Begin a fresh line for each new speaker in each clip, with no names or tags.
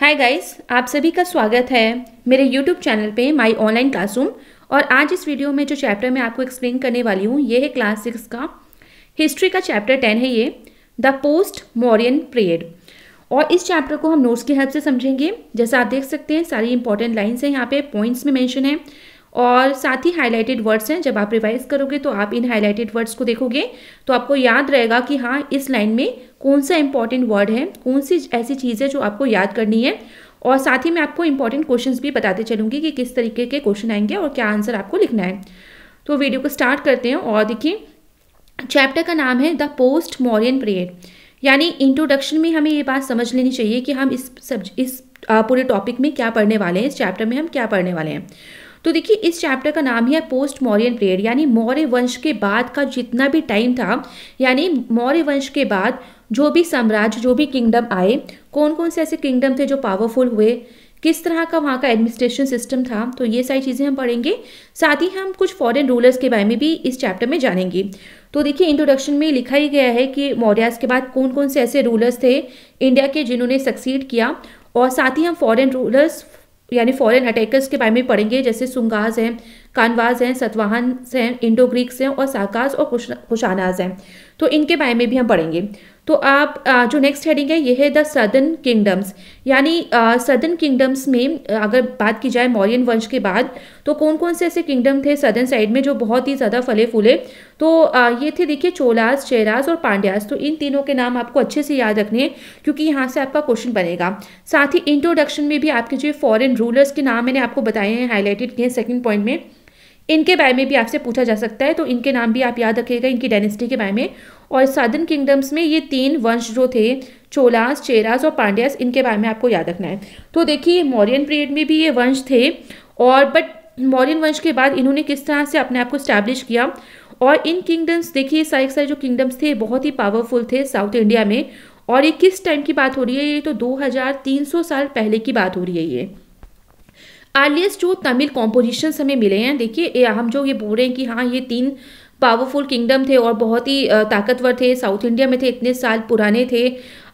hi guys आप सभी का स्वागत है मेरे यूट्यूब चैनल पे माय ऑनलाइन क्लासरूम और आज इस वीडियो में जो चैप्टर मैं आपको एक्सप्लेन करने वाली हूँ ये है क्लास सिक्स का हिस्ट्री का चैप्टर टेन है ये द पोस्ट मॉरियन पीरियड और इस चैप्टर को हम नोट्स की हेल्प से समझेंगे जैसा आप देख सकते हैं सारी इंपॉर्टेंट लाइन्स हैं यहाँ पे पॉइंट्स में मैंशन है और साथ ही हाईलाइटेड वर्ड्स हैं जब आप रिवाइज करोगे तो आप इन हाईलाइटेड वर्ड्स को देखोगे तो आपको याद रहेगा कि हाँ इस लाइन में कौन सा इंपॉर्टेंट वर्ड है कौन सी ऐसी चीज़ है जो आपको याद करनी है और साथ ही मैं आपको इंपॉर्टेंट क्वेश्चंस भी बताते चलूँगी कि किस तरीके के क्वेश्चन आएंगे और क्या आंसर आपको लिखना है तो वीडियो को स्टार्ट करते हैं और देखिए चैप्टर का नाम है द पोस्ट मॉरियन पीरियड यानी इंट्रोडक्शन में हमें ये बात समझ लेनी चाहिए कि हम इस सब इस पूरे टॉपिक में क्या पढ़ने वाले हैं इस चैप्टर में हम क्या पढ़ने वाले हैं तो देखिए इस चैप्टर का नाम ही है पोस्ट मौर्यन पीरियड यानी मौर्य वंश के बाद का जितना भी टाइम था यानी मौर्य वंश के बाद जो भी साम्राज्य जो भी किंगडम आए कौन कौन से ऐसे किंगडम थे जो पावरफुल हुए किस तरह का वहाँ का एडमिनिस्ट्रेशन सिस्टम था तो ये सारी चीज़ें हम पढ़ेंगे साथ ही हम कुछ फॉरेन रूलर्स के बारे में भी इस चैप्टर में जानेंगे तो देखिए इंट्रोडक्शन में लिखा ही गया है कि मौर्यास के बाद कौन कौन से ऐसे रूलर्स थे इंडिया के जिन्होंने सक्सीड किया और साथ ही हम फॉरेन रूलर्स यानी फॉरेन अटैकर्स के बारे में पढ़ेंगे जैसे सुंगाज हैं कानवाज हैं सतवाहन हैं इंडो ग्रीक्स हैं और साकाज और कुशानाज हैं तो इनके बारे में भी हम पढ़ेंगे तो आप जो नेक्स्ट हेडिंग है ये है द सदर्न किंगडम्स यानी सदर्न किंगडम्स में अगर बात की जाए मौर्यन वंश के बाद तो कौन कौन से ऐसे किंगडम थे सदर्न साइड में जो बहुत ही ज़्यादा फले फूले तो ये थे देखिए चोलास चेरास और पांड्यास तो इन तीनों के नाम आपको अच्छे से याद रखने हैं क्योंकि यहाँ से आपका क्वेश्चन बनेगा साथ ही इंट्रोडक्शन में भी आपके जो फॉरन रूलर्स के नाम मैंने आपको बताए हैं हाईलाइटेड किए हैं सेकेंड पॉइंट में इनके बारे में भी आपसे पूछा जा सकता है तो इनके नाम भी आप याद रखिएगा इनकी डायनेस्टी के बारे में और साधन किंगडम्स में ये तीन वंश जो थे चोलास चेरास और पांड्यास इनके बारे में आपको याद रखना है तो देखिए मौर्यन पीरियड में भी ये वंश थे और बट मौर्यन वंश के बाद इन्होंने किस तरह से अपने आप को स्टैब्लिश किया और इन किंगडम्स देखिए सारे सारे जो किंगडम्स थे बहुत ही पावरफुल थे साउथ इंडिया में और ये किस टाइम की बात हो रही है ये तो 2300 साल पहले की बात हो रही है ये आर्लियस्ट जो तमिल कॉम्पोजिशन हमें मिले हैं देखिए हम जो ये बोल रहे हैं कि हाँ ये तीन पावरफुल किंगडम थे और बहुत ही ताकतवर थे साउथ इंडिया में थे इतने साल पुराने थे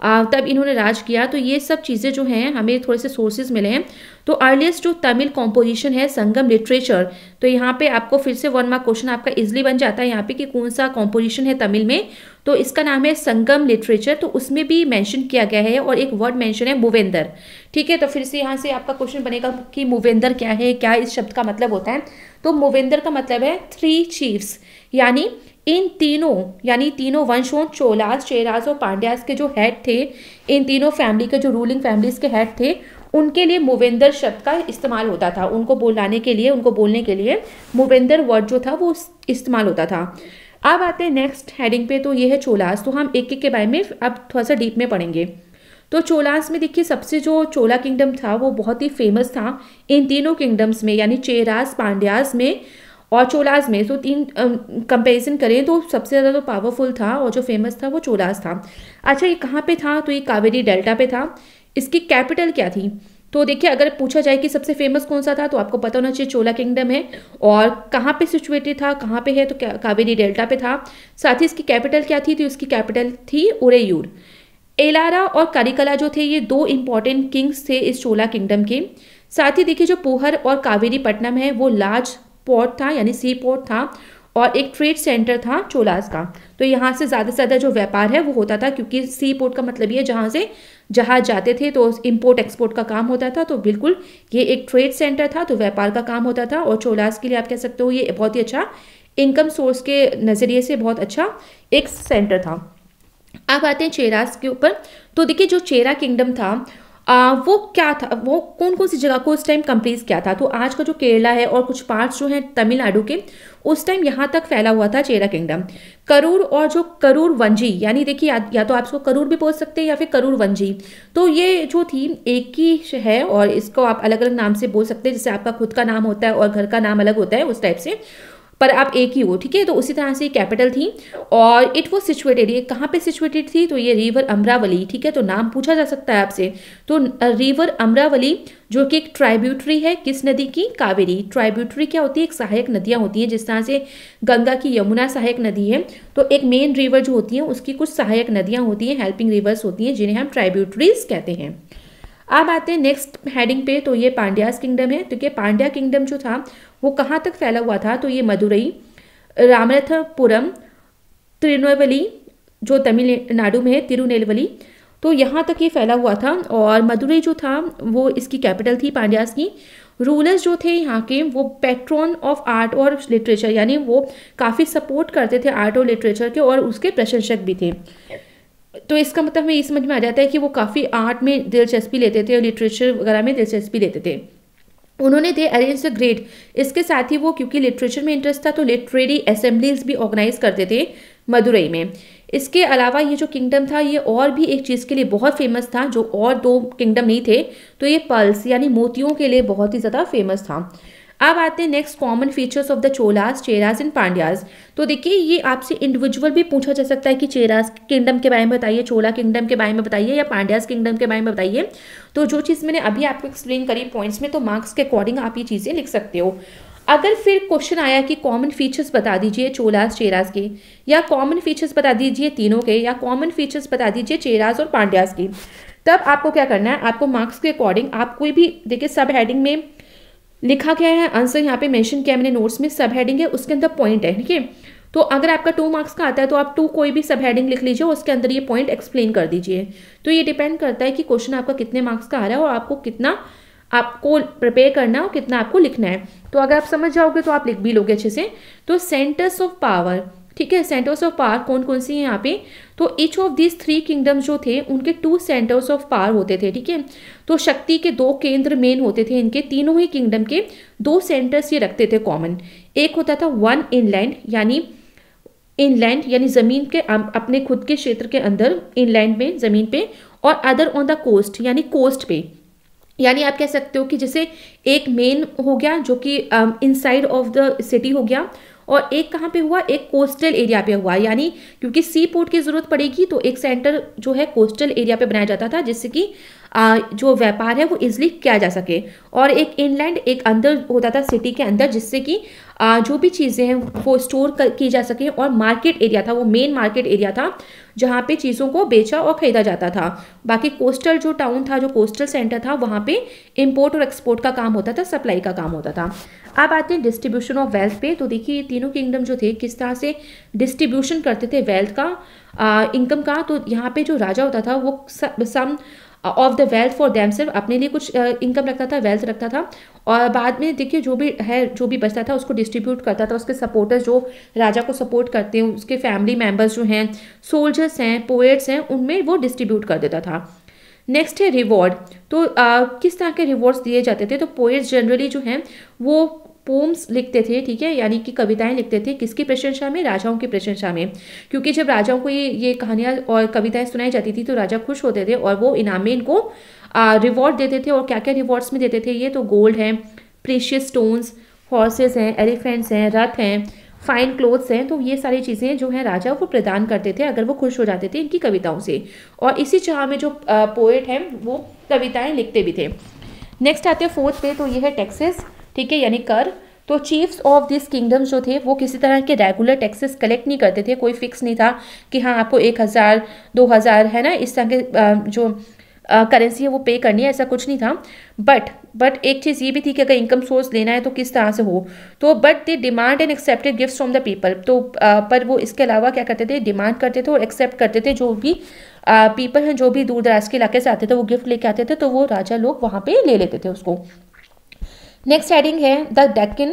तब इन्होंने राज किया तो ये सब चीज़ें जो हैं हमें थोड़े से सोर्सेज मिले हैं तो अर्लीस्ट जो तमिल कॉम्पोजिशन है संगम लिटरेचर तो यहाँ पे आपको फिर से वन मार्क क्वेश्चन आपका इजिली बन जाता है यहाँ पे कि कौन सा कॉम्पोजिशन है तमिल में तो इसका नाम है संगम लिटरेचर तो उसमें भी मेंशन किया गया है और एक वर्ड मेंशन है मुवेंदर ठीक है तो फिर से यहाँ से आपका क्वेश्चन बनेगा कि मुवेंदर क्या है क्या इस शब्द का मतलब होता है तो मुवेंदर का मतलब है थ्री चीफ्स यानी इन तीनों यानी तीनों वंशों चोलास चेराज और पांड्यास के जो हेड थे इन तीनों फैमिली के जो रूलिंग फैमिलीज के हेड थे उनके लिए मुवेंदर शब्द का इस्तेमाल होता था उनको बुलाने के लिए उनको बोलने के लिए मुवेंदर वर्ड जो था वो इस्तेमाल होता था अब आते हैं नेक्स्ट हेडिंग पे तो ये है चोलास तो हम एक एक के बारे में अब थोड़ा सा डीप में पढ़ेंगे तो चोलास में देखिए सबसे जो चोला किंगडम था वो बहुत ही फेमस था इन तीनों किंगडम्स में यानी चेरास पांड्यास में और चोलाज में तो तीन कंपेरिजन करें तो सबसे ज़्यादा तो पावरफुल था और जो फेमस था वो चोलाज था अच्छा ये कहाँ पे था तो ये कावेरी डेल्टा पे था इसकी कैपिटल क्या थी तो देखिए अगर पूछा जाए कि सबसे फेमस कौन सा था तो आपको पता होना चाहिए चोला किंगडम है और कहाँ पे सिचुएटेड था कहाँ पे है तो कावेरी डेल्टा पे था साथ ही इसकी कैपिटल क्या थी तो इसकी कैपिटल थी उरेयूर एलारा और कारिकला जो थे ये दो इंपॉर्टेंट किंग्स थे इस चोला किंगडम के साथ ही देखिए जो पोहर और कावेरी पट्टनम है वो लार्ज पोर्ट था यानी सी पोर्ट था और एक ट्रेड सेंटर था चोलास का तो यहाँ से ज़्यादा से ज़्यादा जो व्यापार है वो होता था क्योंकि सी पोर्ट का मतलब ये जहाँ से जहाज जाते थे तो इम्पोर्ट एक्सपोर्ट का काम होता था तो बिल्कुल ये एक ट्रेड सेंटर था तो व्यापार का काम होता था और चोलास के लिए आप कह सकते हो ये बहुत ही अच्छा इनकम सोर्स के नज़रिए से बहुत अच्छा एक सेंटर था अब आते हैं चेरास के ऊपर तो देखिए जो चेरा किंगडम था आ, वो क्या था वो कौन कौन सी जगह को उस टाइम कंप्लीज किया था तो आज का जो केरला है और कुछ पार्ट्स जो हैं तमिलनाडु के उस टाइम यहाँ तक फैला हुआ था चेरा किंगडम करूर और जो करूर वंजी यानी देखिए या, या तो आप इसको करूर भी बोल सकते हैं या फिर करूर वंजी तो ये जो थी एक ही है और इसको आप अलग अलग नाम से बोल सकते हैं जैसे आपका खुद का नाम होता है और घर का नाम अलग होता है उस टाइप से पर आप एक ही हो ठीक है तो उसी तरह से कैपिटल थी और इट वो सिचुएटेड ये कहाँ पे सिचुएटेड थी तो ये रिवर अमरावली ठीक है तो नाम पूछा जा सकता है आपसे तो रिवर अमरावली जो कि एक ट्राइब्यूटरी है किस नदी की कावेरी ट्राइब्यूटरी क्या होती है एक सहायक नदियाँ होती हैं जिस तरह से गंगा की यमुना सहायक नदी है तो एक मेन रिवर जो होती है उसकी कुछ सहायक नदियाँ होती हैं हेल्पिंग रिवर्स होती हैं जिन्हें हम ट्राइब्यूटरीज कहते हैं अब आते हैं नेक्स्ट हेडिंग पे तो ये पांड्यास किंगडम है तो ये पांड्या किंगडम जो था वो कहाँ तक फैला हुआ था तो ये मदुरई रामरथपुरम त्रिनवली जो तमिलनाडु में है तिरुनेलवली तो यहाँ तक ये फैला हुआ था और मदुरई जो था वो इसकी कैपिटल थी पांड्यास की रूलर्स जो थे यहाँ के वो पैट्रॉन ऑफ आर्ट और लिटरेचर यानी वो काफ़ी सपोर्ट करते थे आर्ट और लिटरेचर के और उसके प्रशंसक भी थे तो इसका मतलब हमें ये समझ में आ जाता है कि वो काफ़ी आर्ट में दिलचस्पी लेते थे और लिटरेचर वगैरह में दिलचस्पी लेते थे उन्होंने थे अरेंज द ग्रेट इसके साथ ही वो क्योंकि लिटरेचर में इंटरेस्ट था तो लिटरेरी असेंबलीज भी ऑर्गेनाइज करते थे मदुरई में इसके अलावा ये जो किंगडम था ये और भी एक चीज़ के लिए बहुत फेमस था जो और दो किंगडम नहीं थे तो ये पल्स यानी मोतियों के लिए बहुत ही ज़्यादा फेमस था अब आते हैं next common features of the Cholas Cheras in Pandyas तो देखिए ये आपसे इंडिविजुअल भी पूछा जा सकता है कि चेरास किंगडम के बारे में बताइए चोला किंगडम के बारे में बताइए या पांड्यास किंगडम के बारे में बताइए तो जो चीज़ मैंने अभी आपको एक्सप्लेन करी पॉइंट्स में तो मार्क्स के अकॉर्डिंग आप ये चीज़ें लिख सकते हो अगर फिर क्वेश्चन आया कि कॉमन फीचर्स बता दीजिए चोलास चेरास के या कॉमन फीचर्स बता दीजिए तीनों के या कॉमन फीचर्स बता दीजिए चेरास और पांड्यास के तब आपको क्या करना है आपको मार्क्स के अकॉर्डिंग आप कोई भी देखिए सब हेडिंग में लिखा गया है आंसर यहाँ पे मेंशन किया मैंने नोट्स में सब हेडिंग है उसके अंदर पॉइंट है ठीक है तो अगर आपका टू मार्क्स का आता है तो आप टू कोई भी सब हेडिंग लिख लीजिए उसके अंदर ये पॉइंट एक्सप्लेन कर दीजिए तो ये डिपेंड करता है कि क्वेश्चन आपका कितने मार्क्स का आ रहा है और आपको कितना आपको प्रिपेयर करना है और कितना आपको लिखना है तो अगर आप समझ जाओगे तो आप लिख भी लोगे अच्छे से तो सेंटर्स ऑफ पावर ठीक है सेंटर्स ऑफ पावर कौन कौन सी हैं यहाँ पे तो each of this three kingdoms जो थे उनके टू सेंटर्स ऑफ पावर होते थे ठीक है तो शक्ति के दो केंद्र मेन होते थे इनके तीनों ही किंगडम के दो सेंटर्स ये रखते थे कॉमन एक होता था वन इनलैंड यानी इनलैंड यानी ज़मीन के अपने खुद के क्षेत्र के अंदर इनलैंड में ज़मीन पे और अदर ऑन द कोस्ट यानी कोस्ट पे यानी आप कह सकते हो कि जैसे एक मेन हो गया जो कि इनसाइड ऑफ द सिटी हो गया और एक कहाँ पे हुआ एक कोस्टल एरिया पे हुआ यानी क्योंकि सी पोर्ट की ज़रूरत पड़ेगी तो एक सेंटर जो है कोस्टल एरिया पे बनाया जाता था जिससे कि जो व्यापार है वो इजिली किया जा सके और एक इनलैंड एक अंदर होता था सिटी के अंदर जिससे कि जो भी चीज़ें हैं वो स्टोर की जा सकें और मार्केट एरिया था वो मेन मार्केट एरिया था जहाँ पे चीज़ों को बेचा और ख़रीदा जाता था बाकी कोस्टल जो टाउन था जो कोस्टल सेंटर था वहाँ पे इंपोर्ट और एक्सपोर्ट का काम होता था सप्लाई का काम होता था अब आते हैं डिस्ट्रीब्यूशन ऑफ वेल्थ पे तो देखिए तीनों किंगडम जो थे किस तरह से डिस्ट्रीब्यूशन करते थे वेल्थ का इनकम का तो यहाँ पे जो राजा होता था वो some of the wealth for them सिर्फ अपने लिए कुछ इनकम रखता था वेल्थ रखता था और बाद में देखिए जो भी है जो भी बचता था उसको डिस्ट्रीब्यूट करता था उसके सपोर्टर्स जो राजा को सपोर्ट करते हैं उसके फैमिली मेम्बर्स जो हैं सोल्जर्स हैं पोएट्स हैं उनमें वो डिस्ट्रीब्यूट कर देता था नेक्स्ट है रिवॉर्ड तो आ, किस तरह के रिवॉर्ड्स दिए जाते थे तो पोएट्स जनरली जो हैं वो पोम्स लिखते थे ठीक है यानी कि कविताएं लिखते थे किसकी प्रशंसा में राजाओं की प्रशंसा में क्योंकि जब राजाओं को ये ये कहानियाँ और कविताएं सुनाई जाती थी तो राजा खुश होते थे और वो इनाम में इनको रिवॉर्ड देते थे और क्या क्या रिवॉर्ड्स में देते थे ये तो गोल्ड है प्रेशियस स्टोन्स हॉर्सेस हैं एलिफेंट्स हैं रथ हैं फाइन क्लोथ्स हैं तो ये सारी चीज़ें जो हैं राजा वो प्रदान करते थे अगर वो खुश हो जाते थे इनकी कविताओं से और इसी चाह में जो पोएट हैं वो कविताएं लिखते भी थे नेक्स्ट आते हैं फोर्थ पे तो ये है टेक्सेस ठीक है यानी कर तो चीफ्स ऑफ दिस किंगडम जो थे वो किसी तरह के रेगुलर टैक्सेस कलेक्ट नहीं करते थे कोई फिक्स नहीं था कि हाँ आपको एक हज़ार दो हज़ार है ना इस तरह के जो करेंसी है वो पे करनी है ऐसा कुछ नहीं था बट बट एक चीज़ ये भी थी कि अगर इनकम सोर्स लेना है तो किस तरह से हो तो but they demand and accepted gift from the people तो आ, पर वो इसके अलावा क्या करते थे डिमांड करते थे और एक्सेप्ट करते थे जो भी पीपल हैं जो भी दूर दराज के इलाके से आते थे वो गिफ्ट लेके आते थे तो वो राजा लोग वहाँ पर ले लेते थे उसको नेक्स्ट हेडिंग है the Deccan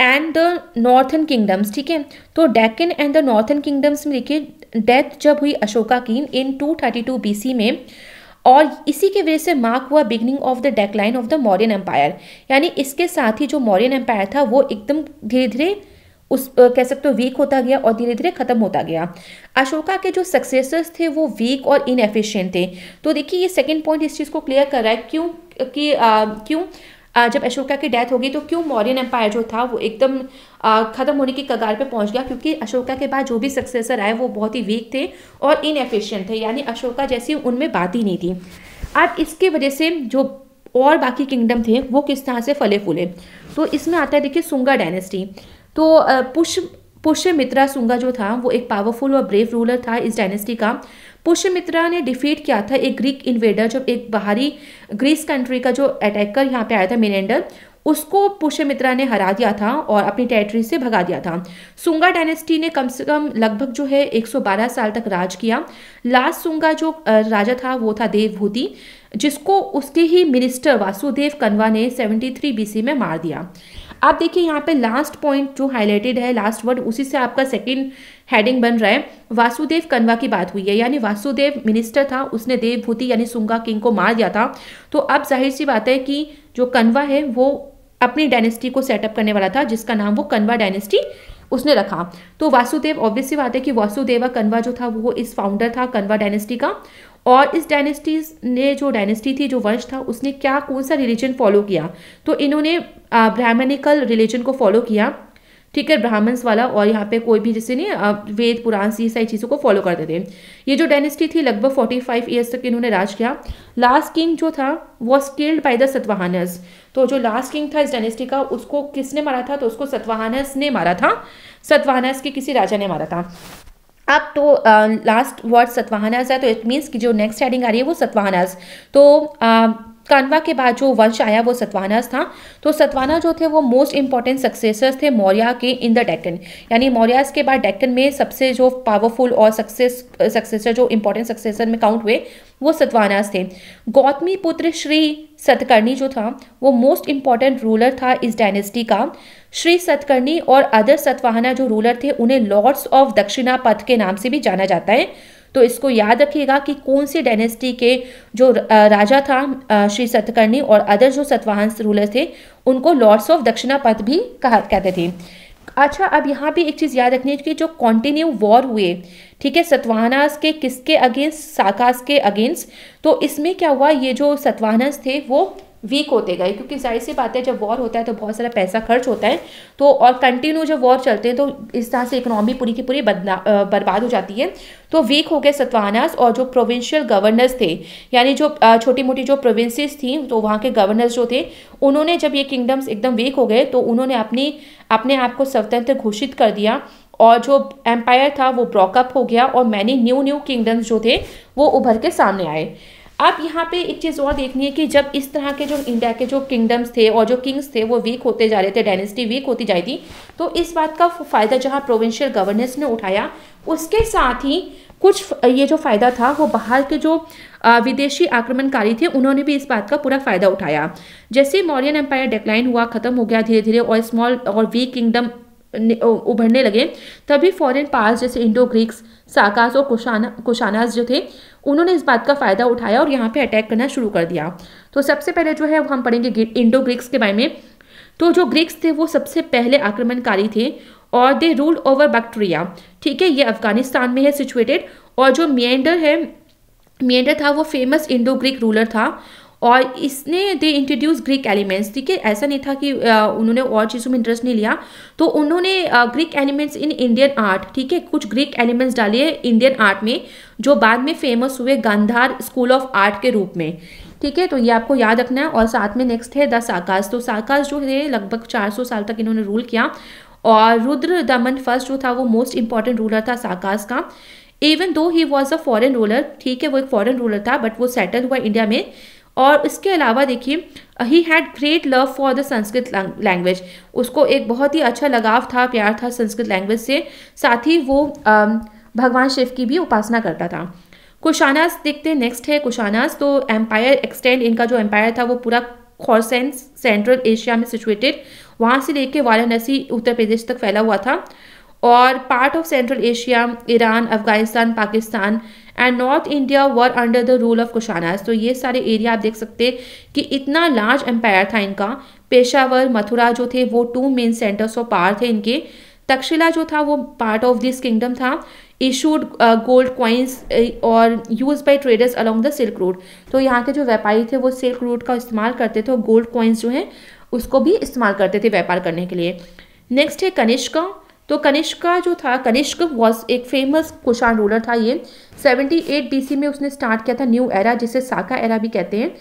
and the northern kingdoms ठीक है तो Deccan and the northern kingdoms में देखिए डेथ जब हुई अशोका की इन 232 थर्टी में और इसी के वजह से मार्क हुआ beginning of the decline of the Mauryan empire यानी इसके साथ ही जो मौर्यन एम्पायर था वो एकदम धीरे धीरे उस कह सकते हो वीक होता गया और धीरे धीरे खत्म होता गया अशोका के जो सक्सेसर्स थे वो वीक और इनएफिशिएंट थे तो देखिए ये सेकंड पॉइंट इस चीज़ को क्लियर कर रहा है क्यों कि क्यों जब अशोका की डेथ होगी तो क्यों मौर्यन एम्पायर जो था वो एकदम ख़त्म होने की कगार पे पहुंच गया क्योंकि अशोका के बाद जो भी सक्सेसर आए वो बहुत ही वीक थे और इनएफिशिएंट थे यानी अशोका जैसी उनमें बात ही नहीं थी अब इसके वजह से जो और बाकी किंगडम थे वो किस तरह से फले फूले तो इसमें आता है देखिए सुंगा डायनेस्टी तो पुष्य पुष्य मित्रा सुंगा जो था वो एक पावरफुल और ब्रेव रूलर था इस डायनेस्टी का पुष्यमित्रा ने डिफीट किया था एक ग्रीक इन्वेडर जो एक बाहरी ग्रीस कंट्री का जो अटैकर यहाँ पे आया था मिनेंडर उसको पुष्यमित्रा ने हरा दिया था और अपनी टेरिटरी से भगा दिया था सुंगा डायनेस्टी ने कम से कम लगभग जो है 112 साल तक राज किया लास्ट सुंगा जो राजा था वो था देवभूति जिसको उसके ही मिनिस्टर वासुदेव कन्वा ने 73 बीसी में मार दिया आप देखिए यहाँ पे लास्ट पॉइंट जो हाईलाइटेड है लास्ट वर्ड उसी से आपका सेकेंड हेडिंग बन रहा है वासुदेव कन्वा की बात हुई है यानी वासुदेव मिनिस्टर था उसने देवभूति यानी सुंगा किंग को मार दिया था तो अब जाहिर सी बात है कि जो कन्वा है वो अपनी डायनेस्टी को सेटअप करने वाला था जिसका नाम वो कन्वा डायनेस्टी उसने रखा तो वासुदेव ऑब्वियसली बात है कि वासुदेवा कन्वा जो था वो इस फाउंडर था कन्वा डायनेस्टी का और इस डायनेस्टी ने जो डायनेस्टी थी जो वंश था उसने क्या कौन सा रिलीजन फॉलो किया तो इन्होंने ब्राह्मणिकल रिलीजन को फॉलो किया ठीक है ब्राह्मण्स वाला और यहाँ पे कोई भी जैसे नहीं वेद पुराण सी सारी चीज़ों को फॉलो करते थे ये जो डायनेस्टी थी लगभग फोर्टी फाइव ईयर्स तक इन्होंने राज किया लास्ट किंग जो था वो स्किल्ड बाय द सतवाहानस तो जो लास्ट किंग था इस डायनेस्टी का उसको किसने मारा था तो उसको सतवाहानस ने मारा था सतवाहानस के किसी राजा ने मारा था अब तो लास्ट वर्ड सतवाहनाज है तो इट मीन्स कि जो नेक्स्ट हेडिंग आ रही है वो सतवाहनाज तो कानवा के बाद जो वंश आया वो सतवानाज था तो सतवाना जो थे वो मोस्ट इंपॉर्टेंट सक्सेसर्स थे मौर्या के इन द डेक्कन यानी मौर्याज के बाद डेक्कन में सबसे जो पावरफुल और सक्सेस सक्सेसर जो इंपॉर्टेंट सक्सेसर में काउंट हुए वो सतवानाज थे गौतमी पुत्र श्री सतकर्णी जो था वो मोस्ट इंपॉर्टेंट रूलर था इस डायनेस्टी का श्री सतकर्णी और अदर सतवाहना जो रूलर थे उन्हें लॉर्ड्स ऑफ दक्षिणा पथ के नाम से भी जाना जाता है तो इसको याद रखिएगा कि कौन सी डायनेस्टी के जो राजा था श्री सतकर्णी और अदर जो सतवाहन रूलर थे उनको लॉर्ड्स ऑफ दक्षिणा पथ भी कहा कहते थे अच्छा अब यहाँ भी एक चीज़ याद रखनी है कि जो कॉन्टिन्यू वॉर हुए ठीक है सतवाहनास के किसके अगेंस्ट साकास के अगेंस्ट तो इसमें क्या हुआ ये जो सतवाहनस थे वो वीक होते गए क्योंकि जाहिर सी बात है जब वॉर होता है तो बहुत सारा पैसा खर्च होता है तो और कंटिन्यू जब वॉर चलते हैं तो इस तरह से इकनॉमी पूरी की पूरी बर्बाद हो जाती है तो वीक हो गए सतवानास और जो प्रोविंशियल गवर्नर्स थे यानी जो छोटी मोटी जो प्रोविंसेस थी तो वहाँ के गवर्नर्स जो थे उन्होंने जब ये किंगडम्स एकदम वीक हो गए तो उन्होंने अपनी अपने आप को स्वतंत्र घोषित कर दिया और जो एम्पायर था वो ब्रॉकअप हो गया और मैनी न्यू न्यू किंगडम्स जो थे वो उभर के सामने आए अब यहाँ पे एक चीज़ और देखनी है कि जब इस तरह के जो इंडिया के जो किंगडम्स थे और जो किंग्स थे वो वीक होते जा रहे थे डायनेस्टी वीक होती जा रही थी तो इस बात का फ़ायदा जहाँ प्रोविंशियल गवर्नेंस ने उठाया उसके साथ ही कुछ ये जो फ़ायदा था वो बाहर के जो विदेशी आक्रमणकारी थे उन्होंने भी इस बात का पूरा फ़ायदा उठाया जैसे मौर्यन एम्पायर डिक्लाइन हुआ ख़त्म हो गया धीरे धीरे और स्मॉल और वीक किंगडम उभरने लगे तभी फॉरेन पार्स जैसे इंडो ग्रीक्स साकास और कुशाना कुशानास जो थे उन्होंने इस बात का फ़ायदा उठाया और यहाँ पे अटैक करना शुरू कर दिया तो सबसे पहले जो है हम पढ़ेंगे इंडो ग्रीक्स के बारे में तो जो ग्रीक्स थे वो सबसे पहले आक्रमणकारी थे और दे रूल ओवर बैक्टीरिया ठीक है ये अफगानिस्तान में है सिचुएटेड और जो मियडर है मियडर था वो फेमस इंडो ग्रीक रूलर था और इसने दे इंट्रोड्यूस ग्रीक एलिमेंट्स ठीक है ऐसा नहीं था कि आ, उन्होंने और चीज़ों में इंटरेस्ट नहीं लिया तो उन्होंने Greek elements in Indian art ठीक है कुछ ग्रीक एलिमेंट्स डाले इंडियन आर्ट में जो बाद में फेमस हुए गांधार स्कूल ऑफ आर्ट के रूप में ठीक है तो ये आपको याद रखना है और साथ में नेक्स्ट है द साकाश तो साकाश जो है लगभग चार साल तक इन्होंने रूल किया और रुद्र दमन फर्स्ट जो था वो मोस्ट इंपॉर्टेंट रूलर था साकास का even though he was a foreign ruler ठीक है वो एक फॉरेन रूलर था बट वो सेटल हुआ इंडिया में और इसके अलावा देखिए he had great love for the Sanskrit language उसको एक बहुत ही अच्छा लगाव था प्यार था संस्कृत लैंग्वेज से साथ ही वो भगवान शिव की भी उपासना करता था कुशानास देखते नेक्स्ट है कुशानास तो एम्पायर एक्सटेंड इनका जो एम्पायर था वो पूरा खौरसैन सेंट्रल एशिया में सिचुएटेड वहाँ से लेके वाराणसी उत्तर प्रदेश तक फैला हुआ था और part of central Asia Iran Afghanistan Pakistan and north India were under the rule of Kushanas तो ये सारे एरिया आप देख सकते कि इतना लार्ज एम्पायर था इनका पेशावर मथुरा जो थे वो two main centres of power थे इनके तक्षशिला जो था वो पार्ट ऑफ दिस किंगडम था इशूड गोल्ड क्वाइंस और use by traders along the silk route तो यहाँ के जो व्यापारी थे वो सिल्क रूट का इस्तेमाल करते थे और गोल्ड क्वाइंस जो हैं उसको भी इस्तेमाल करते थे व्यापार करने के लिए नेक्स्ट है कनिष्का तो कनिष्का जो था कनिष्क वॉज एक फेमस कुशाण रूलर था ये 78 बीसी में उसने स्टार्ट किया था न्यू एरा जिसे साका एरा भी कहते हैं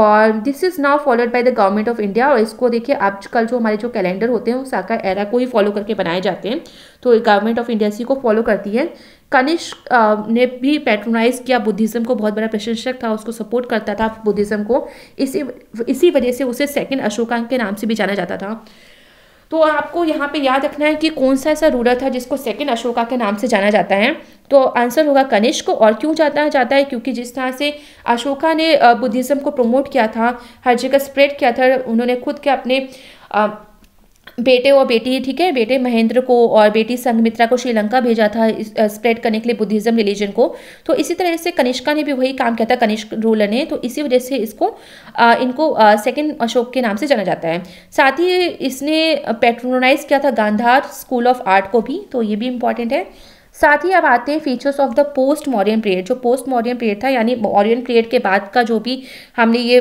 और this is now followed by the government of India और इसको देखिए आजकल जो हमारे जो कैलेंडर होते हैं वो साका एरा को ही फॉलो करके बनाए जाते हैं तो गवर्नमेंट ऑफ इंडिया इसी को फॉलो करती है कनिष्क ने भी पैट्रोनाइज किया बुद्धिज़्म को बहुत बड़ा प्रशंसक था उसको सपोर्ट करता था बुद्धिज़्म को इसी इसी वजह से उसे सेकेंड अशोकांग के नाम से भी जाना जाता था तो आपको यहाँ पे याद रखना है कि कौन सा ऐसा रूलर था जिसको सेकेंड अशोका के नाम से जाना जाता है तो आंसर होगा कनिष्क और क्यों जाता जाता है क्योंकि जिस तरह से अशोका ने बुद्धिज़्म को प्रमोट किया था हर जगह स्प्रेड किया था उन्होंने खुद के अपने बेटे और बेटी ठीक है बेटे महेंद्र को और बेटी संगमित्रा को श्रीलंका भेजा था स्प्रेड करने के लिए बुद्धिज्म रिलीजन को तो इसी तरह से कनिष्का ने भी वही काम किया था कनिष्क रूलर ने तो इसी वजह से इसको आ, इनको सेकंड अशोक के नाम से जाना जाता है साथ ही इसने पेट्रोनाइज किया था गांधार स्कूल ऑफ आर्ट को भी तो ये भी इम्पॉर्टेंट है साथ ही अब आते हैं features of the post Mauryan period जो पोस्ट मॉरियन पीरियड था यानी मॉरियन पीरियड के बाद का जो भी हमने ये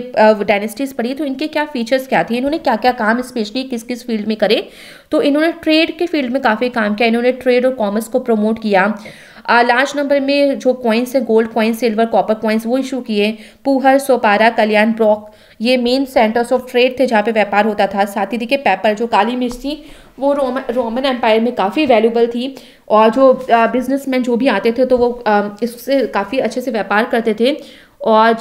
डायनेस्टीज पढ़ी तो इनके क्या फीचर्स क्या थे इन्होंने क्या क्या काम स्पेशली किस किस फील्ड में करे तो इन्होंने ट्रेड के फील्ड में काफ़ी काम किया इन्होंने ट्रेड और कॉमर्स को प्रमोट किया लास्ट नंबर में जो कॉइन्स हैं gold coins silver copper coins वो इशू किए पूहर सोपारा कल्याण ब्रॉक ये मेन सेंटर्स ऑफ ट्रेड थे जहाँ पे व्यापार होता था साथ ही देखिए पेपर जो काली मिर्च थी वो रोम रोमन एम्पायर में काफ़ी वैल्यूबल थी और जो बिजनेसमैन जो भी आते थे तो वो इससे काफ़ी अच्छे से व्यापार करते थे और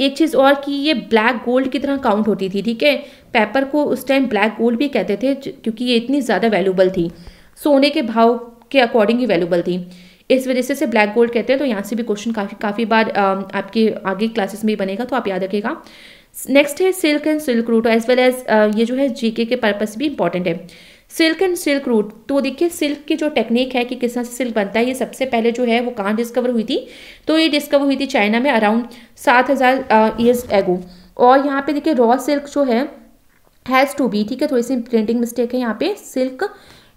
एक चीज़ और कि ये ब्लैक गोल्ड की तरह काउंट होती थी ठीक है पेपर को उस टाइम ब्लैक गोल्ड भी कहते थे क्योंकि ये इतनी ज़्यादा वैल्यूबल थी सोने के भाव के अकॉर्डिंग ही वैल्यूबल थी इस वजह से इसे ब्लैक गोल्ड कहते हैं तो यहाँ से भी क्वेश्चन काफ़ी काफ़ी बार आपके आगे क्लासेस में बनेगा तो आप याद रखेगा नेक्स्ट है silk and silk route as well as ये जो है जीके के पर्पस भी इंपॉर्टेंट है सिल्क एंड सिल्क रूट तो देखिए सिल्क की जो टेक्निक है कि किस तरह से सिल्क बनता है ये सबसे पहले जो है वो कहाँ डिस्कवर हुई थी तो ये डिस्कवर हुई थी चाइना में अराउंड सात हज़ार ईयर्स एगो और यहाँ पे देखिए रॉ सिल्क जो है हैज़ टू बी ठीक है थोड़ी सी प्रिंटिंग मिस्टेक है यहाँ पे silk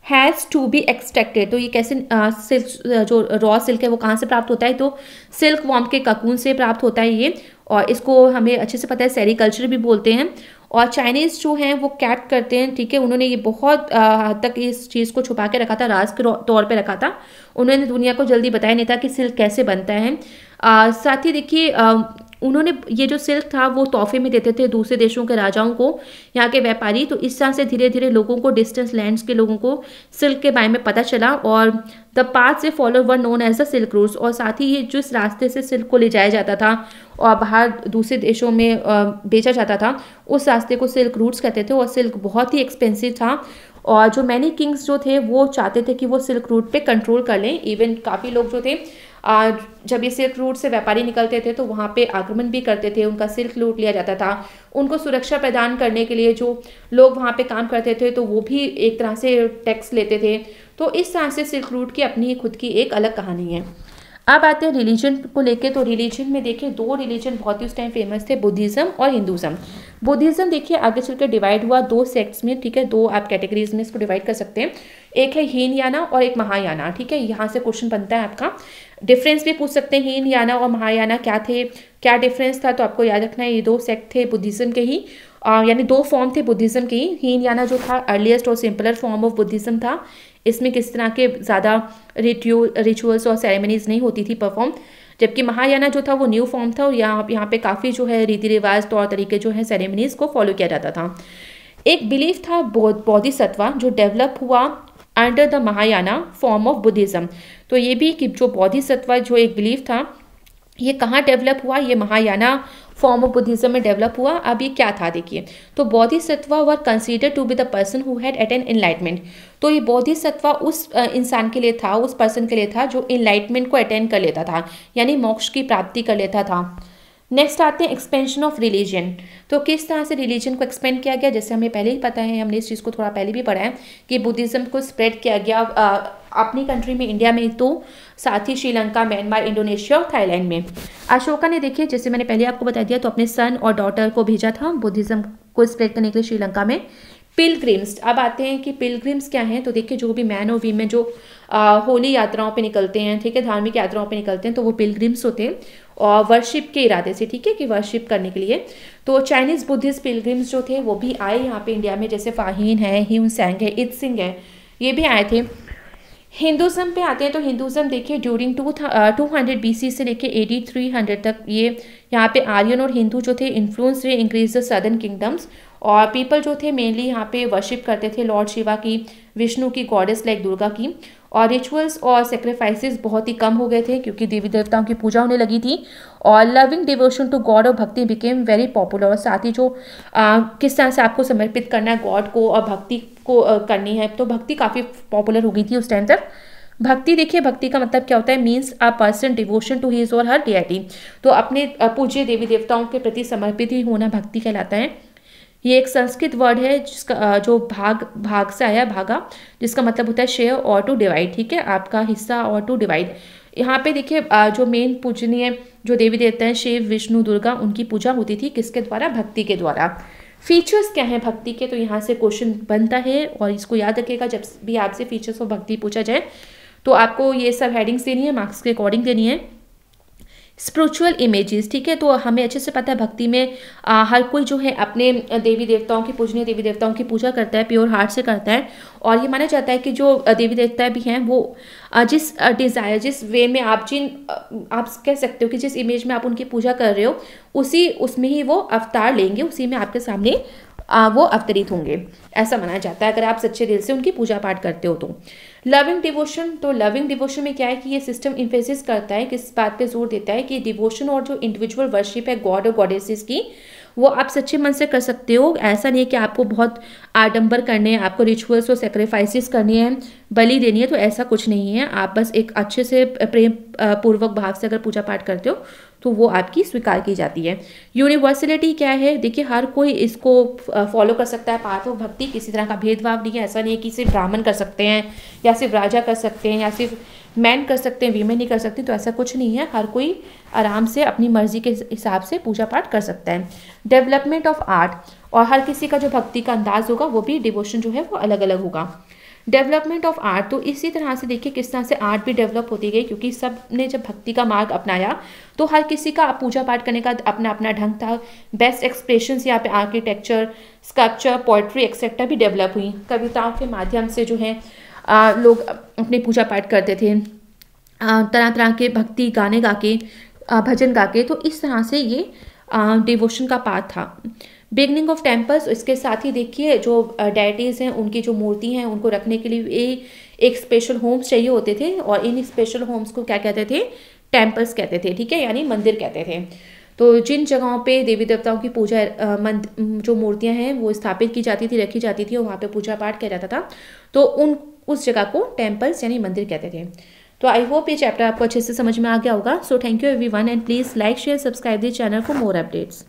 has to be extracted तो ये कैसे सिल्क जो रॉ सिल्क है वो कहाँ से प्राप्त होता है तो सिल्क वॉम के ककून से प्राप्त होता है ये और इसको हमें अच्छे से पता है सेरिकल्चर भी बोलते हैं और चाइनीज़ जो हैं वो कैप करते हैं ठीक है उन्होंने ये बहुत हद तक इस चीज़ को छुपा के रखा था राज के तौर पे रखा था उन्होंने दुनिया को जल्दी बताया नहीं था कि सिल्क कैसे बनता है साथ ही देखिए उन्होंने ये जो सिल्क था वो तोहफे में देते थे दूसरे देशों के राजाओं को यहाँ के व्यापारी तो इस तरह से धीरे धीरे लोगों को डिस्टेंस लैंड्स के लोगों को सिल्क के बारे में पता चला और द पाथ से follow were known as the silk routes और साथ ही ये जिस रास्ते से सिल्क को ले जाया जाता था और बाहर दूसरे देशों में बेचा जाता था उस रास्ते को सिल्क रूट्स कहते थे और सिल्क बहुत ही एक्सपेंसिव था और जो मैनी किंग्स जो थे वो चाहते थे कि वो सिल्क रूट पे कंट्रोल कर लें इवन काफ़ी लोग जो थे जब ये सिल्क रूट से व्यापारी निकलते थे तो वहाँ पे आक्रमण भी करते थे उनका सिल्क लूट लिया जाता था उनको सुरक्षा प्रदान करने के लिए जो लोग वहाँ पे काम करते थे तो वो भी एक तरह से टैक्स लेते थे तो इस तरह से सिल्क रूट की अपनी खुद की एक अलग कहानी है अब आते हैं रिलीजन को लेके तो रिलीजन में देखिए दो रिलीजन बहुत ही उस टाइम फेमस थे बुद्धिज़्म और हिंदुज़म बुद्धिज़्म देखिए आगे चलकर डिवाइड हुआ दो सेक्ट्स में ठीक है दो आप कैटेगरीज में इसको डिवाइड कर सकते हैं एक है हीन याना और एक महायाना ठीक है यहाँ से क्वेश्चन बनता है आपका डिफरेंस भी पूछ सकते हैं हीन और महायाना क्या थे क्या डिफरेंस था तो आपको याद रखना है ये दो सेक्ट थे बुद्धिज़्म के ही यानी दो फॉर्म थे बुद्धिज़्म के ही हीन याना जो था अर्लीस्ट और सिंपलर फॉर्म ऑफ बुद्धिज़्म था इसमें किस तरह के ज़्यादा रिचुअल्स और सेरेमनीज नहीं होती थी परफॉर्म जबकि महायाना जो था वो न्यू फॉर्म था और यहाँ यहाँ पर काफ़ी जो है रीति रिवाज तौर तरीके जो है सेरेमनीज को फॉलो किया जाता था एक बिलीफ था सत्वा जो डेवलप हुआ under the Mahayana form of Buddhism तो ये भी कि जो बौद्धिसत्व जो एक बिलीव था ये कहाँ डेवलप हुआ ये महायाना फॉर्म ऑफ बुद्धिज्म में डेवलप हुआ अब ये क्या था देखिए तो Bodhisattva were consider to be the person who had attained enlightenment तो ये बौद्धिसत्व उस इंसान के लिए था उस पर्सन के लिए था जो इनलाइटमेंट को अटेंड कर लेता था यानी मोक्ष की प्राप्ति कर लेता था नेक्स्ट आते हैं एक्सपेंशन ऑफ रिलीजन तो किस तरह से रिलीजन को एक्सपेंड किया गया जैसे हमें पहले ही पता है हमने इस चीज़ को थोड़ा पहले भी पढ़ा है कि बुद्धिज़्म को स्प्रेड किया गया अपनी कंट्री में इंडिया में तो साथ ही श्रीलंका म्यांमार इंडोनेशिया और थाईलैंड में अशोका ने देखिए जैसे मैंने पहले आपको बता दिया तो अपने सन और डॉटर को भेजा था बुद्धिज़्म को स्प्रेड करने के लिए श्रीलंका में पिलग्रिम्स अब आते हैं कि पिलग्रिम्स क्या हैं तो देखिए जो भी मैन और वीमेन जो आ, होली यात्राओं पे निकलते हैं ठीक है धार्मिक यात्राओं पे निकलते हैं तो वो पिलग्रिम्स होते हैं और वर्शिप के इरादे से ठीक है कि वर्शिप करने के लिए तो चाइनीज़ बुद्धिस्ट पिलग्रिम्स जो थे वो भी आए यहाँ पे इंडिया में जैसे फाहीन है ह्यून सेंग है इत सिंह है ये भी आए थे हिंदुज़म पे आते हैं तो हिंदुज़म देखिए during two two hundred B से लेके ए डी थ्री हंड्रेड तक ये यहाँ पे आर्यन और हिंदू जो थे इन्फ्लुएंस रहे इंक्रीज द सदर्न किंगडम्स और पीपल जो थे मेनली यहाँ पे वर्शिप करते थे लॉर्ड शिवा की विष्णु की गॉडेस लाइक दुर्गा की और रिचुअल्स और सेक्रीफाइसेस बहुत ही कम हो गए थे क्योंकि देवी देवताओं की पूजा होने लगी थी और लविंग डिवोशन टू गॉड और भक्ति बिकेम वेरी पॉपुलर और साथ ही जो आ, किस तरह से आपको समर्पित करना है गॉड को और भक्ति को आ, करनी है तो भक्ति काफ़ी पॉपुलर हो गई थी उस टाइम तक भक्ति देखिए भक्ति का मतलब क्या होता है means a person devotion to his और हर डी तो अपने पूज्य देवी देवताओं के प्रति समर्पित ही होना भक्ति कहलाता है ये एक संस्कृत वर्ड है जिसका जो भाग भाग से आया भागा जिसका मतलब होता है शेयर और टू डिवाइड ठीक है आपका हिस्सा और टू डिवाइड यहाँ पे देखिए जो मेन पूजनीय जो देवी देवता हैं शिव विष्णु दुर्गा उनकी पूजा होती थी किसके द्वारा भक्ति के द्वारा फीचर्स क्या हैं भक्ति के तो यहाँ से क्वेश्चन बनता है और इसको याद रखिएगा जब भी आपसे फीचर्स और भक्ति पूछा जाए तो आपको ये सब हेडिंग्स देनी है मार्क्स के अकॉर्डिंग देनी है स्पिरिचुअल इमेजेस ठीक है तो हमें अच्छे से पता है भक्ति में आ, हर कोई जो है अपने देवी देवताओं की पूजनीय देवी देवताओं की पूजा करता है प्योर हार्ट से करता है और ये माना जाता है कि जो देवी देवता भी हैं वो जिस डिज़ायर जिस वे में आप जिन आप कह सकते हो कि जिस इमेज में आप उनकी पूजा कर रहे हो उसी उसमें ही वो अवतार लेंगे उसी में आपके सामने वो अवतरित होंगे ऐसा माना जाता है अगर आप सच्चे दिल से उनकी पूजा पाठ करते हो तो लविंग डिवोशन तो लविंग डिवोशन में क्या है कि ये सिस्टम इन्फेसिस करता है किस बात पे जोर देता है कि डिवोशन और जो इंडिविजुअल वर्शिप है गॉड और गॉडेसिस की वो आप सच्चे मन से कर सकते हो ऐसा नहीं है कि आपको बहुत आडंबर करने हैं आपको रिचुअल्स और सेक्रीफाइसिस करने हैं बलि देनी है तो ऐसा कुछ नहीं है आप बस एक अच्छे से प्रेम पूर्वक भाव से अगर पूजा पाठ करते हो तो वो आपकी स्वीकार की जाती है यूनिवर्सलिटी क्या है देखिए हर कोई इसको फॉलो कर सकता है पार्थ भक्ति किसी तरह का भेदभाव नहीं है ऐसा नहीं है कि सिर्फ ब्राह्मण कर सकते हैं या सिर्फ राजा कर सकते हैं या सिर्फ मैन कर सकते हैं वीमेन नहीं कर सकती तो ऐसा कुछ नहीं है हर कोई आराम से अपनी मर्जी के हिसाब से पूजा पाठ कर सकता है डेवलपमेंट ऑफ आर्ट और हर किसी का जो भक्ति का अंदाज होगा वो भी डिवोशन जो है वो अलग अलग होगा डेवलपमेंट ऑफ आर्ट तो इसी तरह से देखिए किस तरह से आर्ट भी डेवलप होती गई क्योंकि सब ने जब भक्ति का मार्ग अपनाया तो हर किसी का पूजा पाठ करने का अपना अपना ढंग था बेस्ट एक्सप्रेशन यहाँ पे आर्किटेक्चर स्कल्पचर पोइट्री एक्सेट्रा भी डेवलप हुई कविताओं के माध्यम से जो है आ, लोग अपने पूजा पाठ करते थे तरह तरह के भक्ति गाने गा के भजन गा के तो इस तरह से ये डिवोशन का पाठ था बिगनिंग ऑफ टेम्पल्स इसके साथ ही देखिए जो डायटीज़ हैं उनकी जो मूर्ति हैं उनको रखने के लिए ए, एक स्पेशल होम्स चाहिए होते थे और इन स्पेशल होम्स को क्या कहते थे टेम्पल्स कहते थे ठीक है यानी मंदिर कहते थे तो जिन जगहों पे देवी देवताओं की पूजा मंद, जो मूर्तियां हैं वो स्थापित की जाती थी रखी जाती थी और वहाँ पे पूजा पाठ किया जाता था तो उन उस जगह को टेम्पल्स यानी मंदिर कहते थे तो आई होप ये चैप्टर आपको अच्छे से समझ में आ गया होगा so thank you everyone and please like share subscribe the channel for more updates